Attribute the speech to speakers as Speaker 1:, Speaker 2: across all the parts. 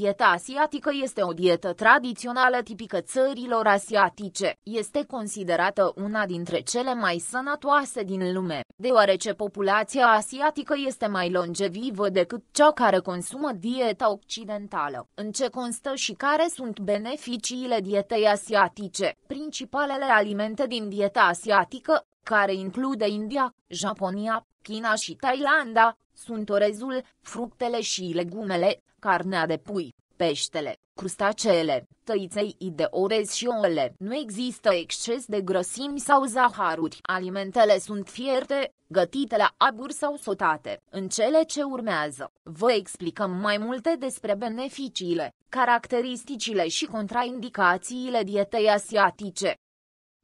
Speaker 1: Dieta asiatică este o dietă tradițională tipică țărilor asiatice. Este considerată una dintre cele mai sănătoase din lume, deoarece populația asiatică este mai longevivă decât cea care consumă dieta occidentală. În ce constă și care sunt beneficiile dietei asiatice? Principalele alimente din dieta asiatică, care include India, Japonia, China și Thailanda, sunt orezul, fructele și legumele, carnea de pui, peștele, crustaceele, tăiței de orez și ouăle. Nu există exces de grăsimi sau zaharuri. Alimentele sunt fierte, gătite la abur sau sotate. În cele ce urmează, vă explicăm mai multe despre beneficiile, caracteristicile și contraindicațiile dietei asiatice.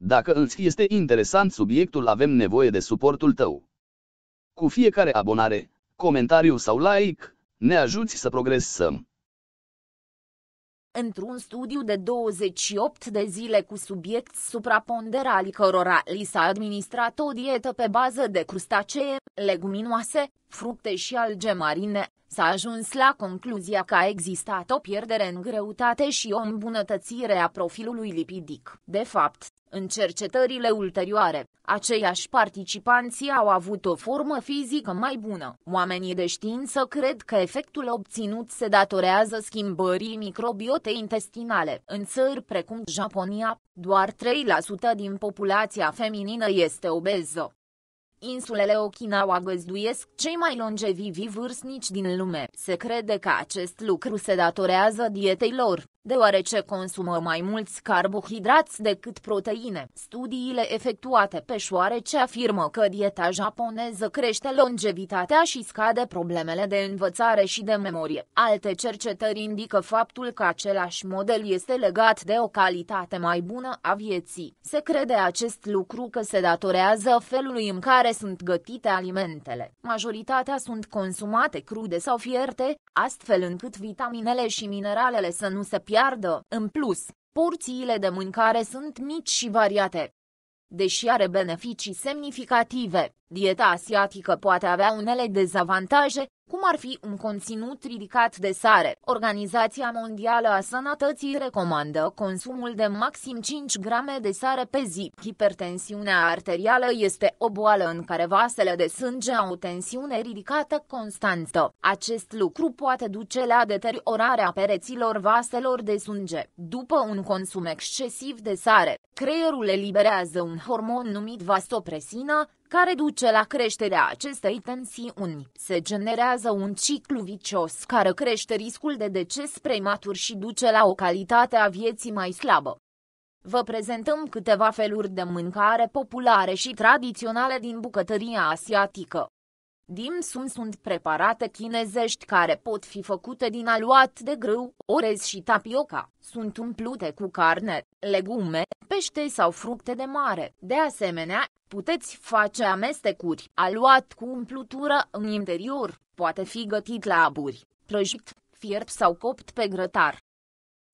Speaker 1: Dacă îți este interesant subiectul, avem nevoie de suportul tău. Cu fiecare abonare, comentariu sau like, ne ajuți să progresăm. Într-un studiu de 28 de zile cu subiecti supraponderali cărora li s-a administrat o dietă pe bază de crustacee, leguminoase, fructe și alge marine, s-a ajuns la concluzia că a existat o pierdere în greutate și o îmbunătățire a profilului lipidic. De fapt, în cercetările ulterioare, aceiași participanți au avut o formă fizică mai bună. Oamenii de știință cred că efectul obținut se datorează schimbării microbiotei intestinale. În țări precum Japonia, doar 3% din populația feminină este obeză. Insulele Okinawa găzduiesc cei mai longevivi vârstnici din lume. Se crede că acest lucru se datorează dietei lor deoarece consumă mai mulți carbohidrați decât proteine. Studiile efectuate pe șoarece afirmă că dieta japoneză crește longevitatea și scade problemele de învățare și de memorie. Alte cercetări indică faptul că același model este legat de o calitate mai bună a vieții. Se crede acest lucru că se datorează felului în care sunt gătite alimentele. Majoritatea sunt consumate crude sau fierte, astfel încât vitaminele și mineralele să nu se pierdă miliardă, în plus, porțiile de mâncare sunt mici și variate. Deși are beneficii semnificative, dieta asiatică poate avea unele dezavantaje, cum ar fi un conținut ridicat de sare. Organizația Mondială a Sănătății recomandă consumul de maxim 5 grame de sare pe zi. Hipertensiunea arterială este o boală în care vasele de sânge au o tensiune ridicată constantă. Acest lucru poate duce la deteriorarea pereților vaselor de sânge. După un consum excesiv de sare, creierul eliberează un hormon numit vasopresină, care duce la creșterea acestei tensiuni. Se generează un ciclu vicios care crește riscul de deces prematur și duce la o calitate a vieții mai slabă. Vă prezentăm câteva feluri de mâncare populare și tradiționale din bucătăria asiatică. Dim sum sunt preparate chinezești care pot fi făcute din aluat de grâu, orez și tapioca. Sunt umplute cu carne, legume, pește sau fructe de mare. De asemenea, puteți face amestecuri. Aluat cu umplutură în interior poate fi gătit la aburi, prăjit, fiert sau copt pe grătar.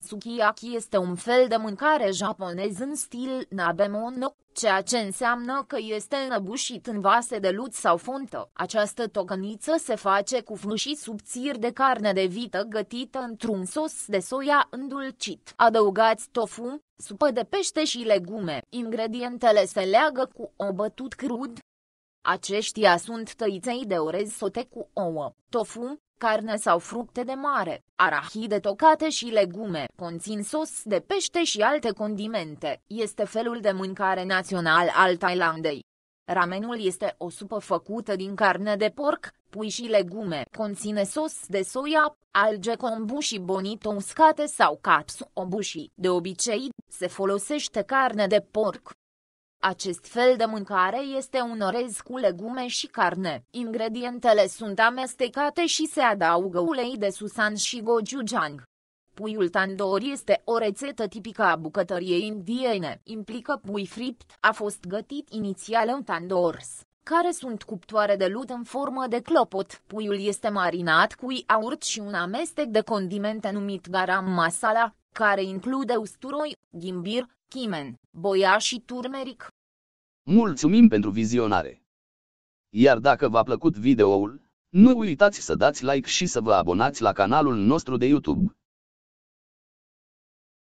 Speaker 1: Sukiyaki este un fel de mâncare japonez în stil nabemono, ceea ce înseamnă că este înăbușit în vase de lut sau fontă. Această tocăniță se face cu fâșii subțiri de carne de vită gătită într-un sos de soia îndulcit. Adăugați tofu, supă de pește și legume. Ingredientele se leagă cu bătut crud. Aceștia sunt tăiței de orez sote cu ouă, tofu, carne sau fructe de mare, arahide tocate și legume, conțin sos de pește și alte condimente. Este felul de mâncare național al Thailandei. Ramenul este o supă făcută din carne de porc, pui și legume. Conține sos de soia, alge kombu și bonito uscate sau capsu obuși. De obicei, se folosește carne de porc, acest fel de mâncare este un orez cu legume și carne. Ingredientele sunt amestecate și se adaugă ulei de susan și gochujang. Puiul tandoor este o rețetă tipică a bucătăriei indiene. Implică pui fript. A fost gătit inițial în tandoors, care sunt cuptoare de lut în formă de clopot. Puiul este marinat cu iaurt și un amestec de condimente numit garam masala, care include usturoi, ghimbir, chimen, boia și turmeric. Mulțumim pentru vizionare! Iar dacă v-a plăcut videoul, nu uitați să dați like și să vă abonați la canalul nostru de YouTube.